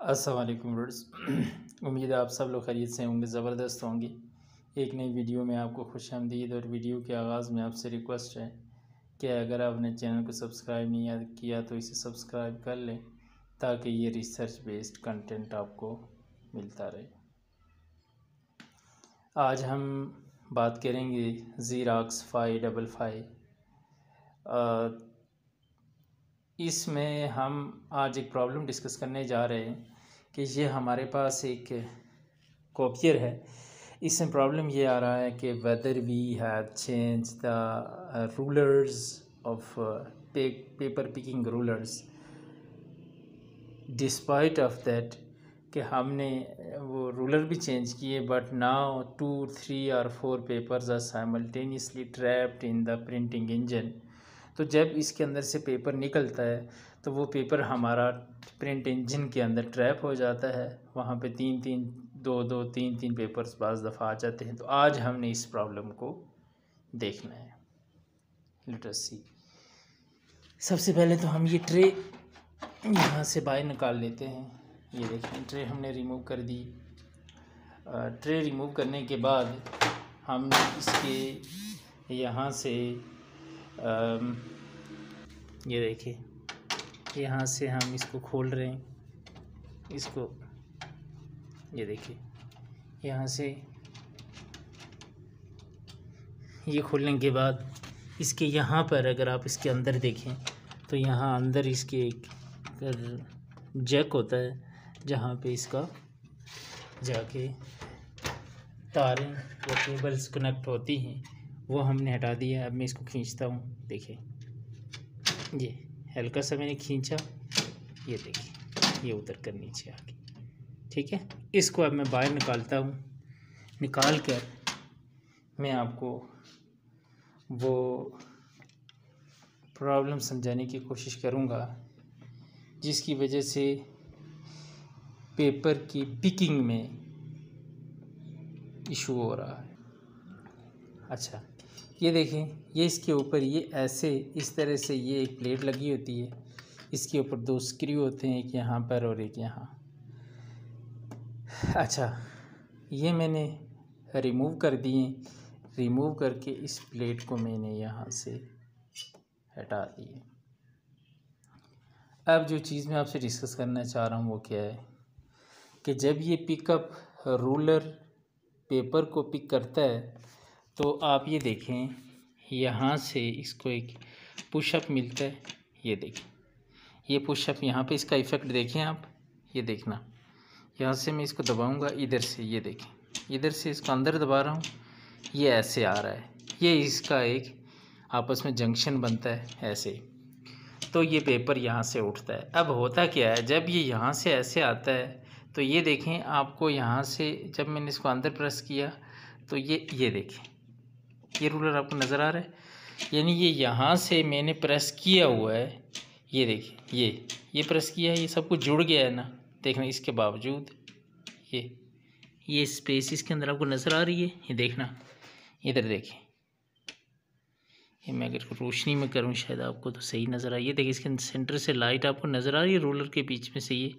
Aslam roads उम्मीद आप सब लोग खरीद से होंगे ज़बरदस्त होंगे एक नई वीडियो में आपको खुश आमदीद और वीडियो के आगाज़ में आपसे रिक्वेस्ट है कि अगर आपने चैनल को सब्सक्राइब नहीं किया तो इसे सब्सक्राइब कर लें ताकि ये रिसर्च बेस्ड कंटेंट आपको मिलता रहे आज हम बात करेंगे ज़ीराक्स फाइव डबल फाइव इसमें हम आज एक प्रॉब्लम डिस्कस करने जा रहे हैं कि ये हमारे पास एक कॉपियर है इसमें प्रॉब्लम ये आ रहा है कि whether we have change the rollers of paper picking rollers despite of that कि हमने uh, वो रूलर भी चेंज किए बट नाउ टू थ्री और four papers are simultaneously trapped in the printing engine तो जब इसके अंदर से पेपर निकलता है तो वो पेपर हमारा प्रिंट इंजन के अंदर ट्रैप हो जाता है वहाँ पे तीन तीन दो दो तीन तीन पेपर्स बज़ दफ़ा आ जाते हैं तो आज हमने इस प्रॉब्लम को देखना है लिटरेसी सबसे पहले तो हम ये ट्रे यहाँ से बाहर निकाल लेते हैं ये देखें ट्रे हमने रिमूव कर दी ट्रे रिमूव करने के बाद हम इसके यहाँ से Um, ये देखिए यहाँ से हम इसको खोल रहे हैं इसको ये देखिए यहाँ से ये खोलने के बाद इसके यहाँ पर अगर आप इसके अंदर देखें तो यहाँ अंदर इसके एक जैक होता है जहाँ पे इसका जाके तारें या केबल्स कनेक्ट होती हैं वो हमने हटा दिया अब मैं इसको खींचता हूँ देखिए ये हल्का सा मैंने खींचा ये देखिए ये उतर कर नीचे आ ठीक है इसको अब मैं बाहर निकालता हूँ निकाल कर मैं आपको वो प्रॉब्लम समझाने की कोशिश करूँगा जिसकी वजह से पेपर की पिकिंग में इशू हो रहा है अच्छा ये देखें ये इसके ऊपर ये ऐसे इस तरह से ये एक प्लेट लगी होती है इसके ऊपर दो स्क्रू होते हैं एक यहाँ पर और एक यहाँ अच्छा ये मैंने रिमूव कर दिए रिमूव करके इस प्लेट को मैंने यहाँ से हटा दिए अब जो चीज़ मैं आपसे डिस्कस करना चाह रहा हूँ वो क्या है कि जब ये पिकअप रोलर पेपर को पिक करता है तो आप ये देखें यहाँ से इसको एक पुशअप मिलता है ये देखें ये पुशअप यहाँ पे इसका इफ़ेक्ट देखें आप ये देखना यहाँ से मैं इसको दबाऊँगा इधर से ये देखें इधर से इसको अंदर दबा रहा हूँ ये ऐसे आ रहा है ये इसका एक आपस में जंक्शन बनता है ऐसे तो ये पेपर यहाँ से उठता है अब होता क्या है जब ये यहाँ से ऐसे आता है तो ये देखें आपको यहाँ से जब मैंने इसको अंदर प्रेस किया तो ये ये देखें ये रूलर आपको नज़र आ रहा है यानी ये यहाँ से मैंने प्रेस किया हुआ है ये देखिए ये ये प्रेस किया है ये सब कुछ जुड़ गया है ना देखना इसके बावजूद ये ये स्पेस इसके अंदर आपको नज़र आ रही है ये देखना इधर देखें ये मैं अगर रोशनी में करूँ शायद आपको तो सही नज़र आई ये देखिए इसके सेंटर से लाइट आपको नज़र आ रही है रोलर के बीच में से ये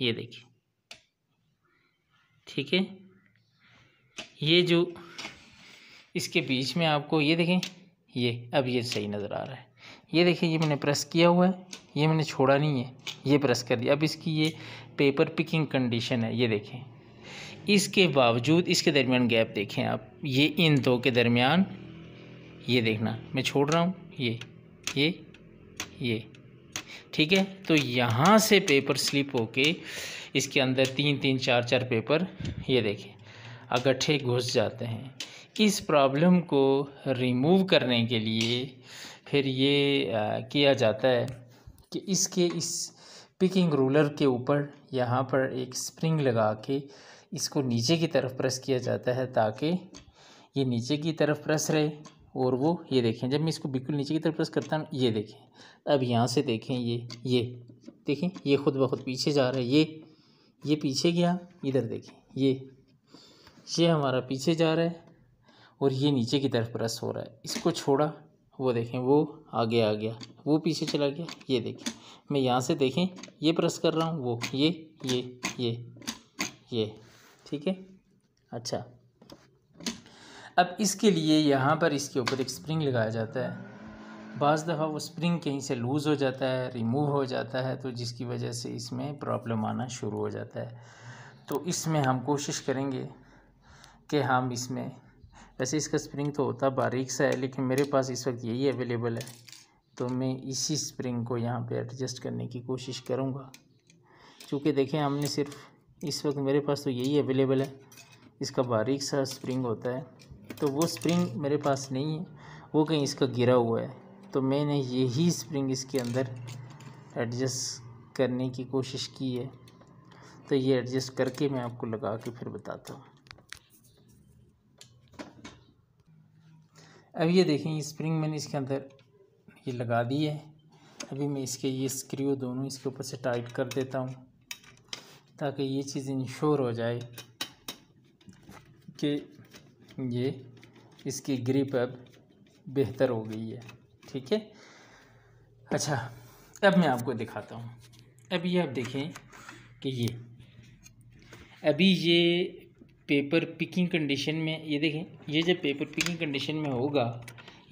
ये देखिए ठीक है ये जो इसके बीच में आपको ये देखें ये अब ये सही नज़र आ रहा है ये देखिए ये मैंने प्रेस किया हुआ है ये मैंने छोड़ा नहीं है ये प्रेस कर दिया अब इसकी ये पेपर पिकिंग कंडीशन है ये देखें इसके बावजूद इसके दरमियान गैप देखें आप ये इन दो के दरमियान ये देखना मैं छोड़ रहा हूँ ये ये ये ठीक है तो यहाँ से पेपर स्लिप होके इसके अंदर तीन तीन चार चार पेपर ये देखें अगट्ठे घुस जाते हैं इस प्रॉब्लम को रिमूव करने के लिए फिर ये आ, किया जाता है कि इसके इस पिकिंग रोलर के ऊपर यहाँ पर एक स्प्रिंग लगा के इसको नीचे की तरफ प्रेस किया जाता है ताकि ये नीचे की तरफ प्रेस रहे और वो ये देखें जब मैं इसको बिल्कुल नीचे की तरफ प्रेस करता हूँ ये देखें अब यहाँ से देखें ये ये देखें ये खुद ब खुद पीछे जा रहा है ये ये पीछे गया इधर देखें ये ये हमारा पीछे जा रहा है और ये नीचे की तरफ प्रेस हो रहा है इसको छोड़ा वो देखें वो आगे आ गया वो पीछे चला गया ये देखें मैं यहाँ से देखें ये प्रेस कर रहा हूँ वो ये ये ये ये ठीक है अच्छा अब इसके लिए यहाँ पर इसके ऊपर एक स्प्रिंग लगाया जाता है बज़ दफ़ा वो स्प्रिंग कहीं से लूज़ हो जाता है रिमूव हो जाता है तो जिसकी वजह से इसमें प्रॉब्लम आना शुरू हो जाता है तो इसमें हम कोशिश करेंगे कि हम इसमें वैसे इसका स्प्रिंग तो होता बारीक सा है लेकिन मेरे पास इस वक्त यही अवेलेबल है तो मैं इसी स्प्रिंग को यहाँ पे एडजस्ट करने की कोशिश करूँगा क्योंकि देखें हमने सिर्फ इस वक्त मेरे पास तो यही अवेलेबल है इसका बारीक सा स्प्रिंग होता है तो वो स्प्रिंग मेरे पास नहीं है वो कहीं इसका गिरा हुआ है तो मैंने यही स्प्रिंग इसके अंदर एडजस्ट करने की कोशिश की है तो ये एडजस्ट करके मैं आपको लगा के फिर बताता हूँ अब ये देखें स्प्रिंग मैंने इसके अंदर ये लगा दी है अभी मैं इसके ये स्क्रू दोनों इसके ऊपर से टाइट कर देता हूँ ताकि ये चीज़ इंश्योर हो जाए कि ये इसकी ग्रिप अब बेहतर हो गई है ठीक है अच्छा अब मैं आपको दिखाता हूँ अब ये आप देखें कि ये अभी ये पेपर पिकिंग कंडीशन में ये देखें ये जब पेपर पिकिंग कंडीशन में होगा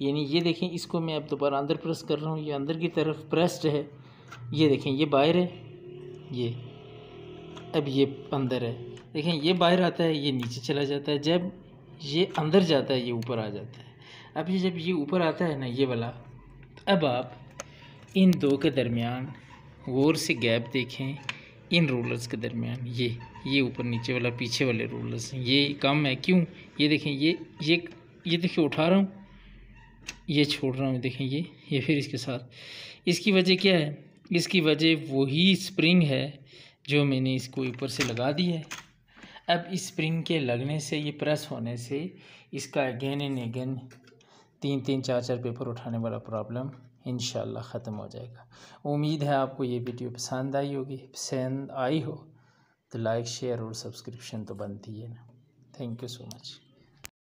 यानी ये देखें इसको मैं अब दोबारा अंदर प्रेस कर रहा हूँ ये अंदर की तरफ प्रेस्ड है ये देखें ये बाहर है ये अब ये अंदर है देखें ये बाहर आता है ये नीचे चला जाता है जब ये अंदर जाता है ये ऊपर आ जाता है अब ये जब ये ऊपर आता है ना ये वाला अब आप इन दो के दरमियान गौर से गैप देखें इन रोलर्स के दरमियान ये ये ऊपर नीचे वाला पीछे वाले रोलर्स ये कम है क्यों ये देखें ये ये ये देखिए उठा रहा हूँ ये छोड़ रहा हूँ देखें ये ये फिर इसके साथ इसकी वजह क्या है इसकी वजह वही स्प्रिंग है जो मैंने इसको ऊपर से लगा दी है अब इस स्प्रिंग के लगने से ये प्रेस होने से इसका अगेन एंड अगेन तीन तीन चार चार पेपर उठाने वाला प्रॉब्लम इन ख़त्म हो जाएगा उम्मीद है आपको ये वीडियो पसंद आई होगी पसंद आई हो तो लाइक शेयर और सब्सक्रिप्शन तो बनती है ना थैंक यू सो मच